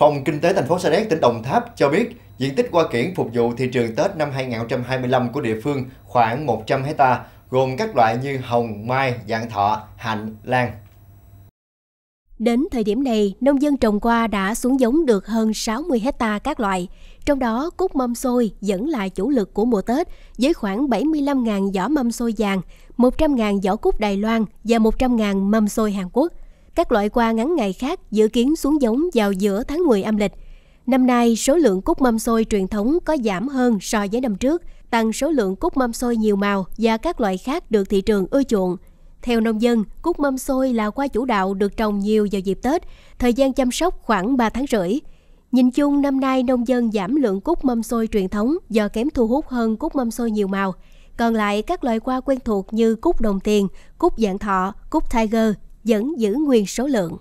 Phòng Kinh tế thành phố Sa Đéc, tỉnh Đồng Tháp cho biết diện tích hoa kiển phục vụ thị trường Tết năm 2025 của địa phương khoảng 100 hecta, gồm các loại như hồng, mai, dạng thọ, hạnh, lan. Đến thời điểm này, nông dân trồng qua đã xuống giống được hơn 60 hecta các loại, trong đó cúc mâm xôi vẫn là chủ lực của mùa Tết với khoảng 75.000 giỏ mâm xôi vàng, 100.000 giỏ cúc Đài Loan và 100.000 mâm xôi Hàn Quốc. Các loại hoa ngắn ngày khác dự kiến xuống giống vào giữa tháng 10 âm lịch. Năm nay, số lượng cúc mâm xôi truyền thống có giảm hơn so với năm trước, tăng số lượng cúc mâm xôi nhiều màu và các loại khác được thị trường ưa chuộng. Theo nông dân, cúc mâm xôi là hoa chủ đạo được trồng nhiều vào dịp Tết, thời gian chăm sóc khoảng 3 tháng rưỡi. Nhìn chung, năm nay nông dân giảm lượng cúc mâm xôi truyền thống do kém thu hút hơn cúc mâm xôi nhiều màu. Còn lại, các loại hoa quen thuộc như cúc đồng tiền, cúc dạng thọ, cúc tiger, vẫn giữ nguyên số lượng.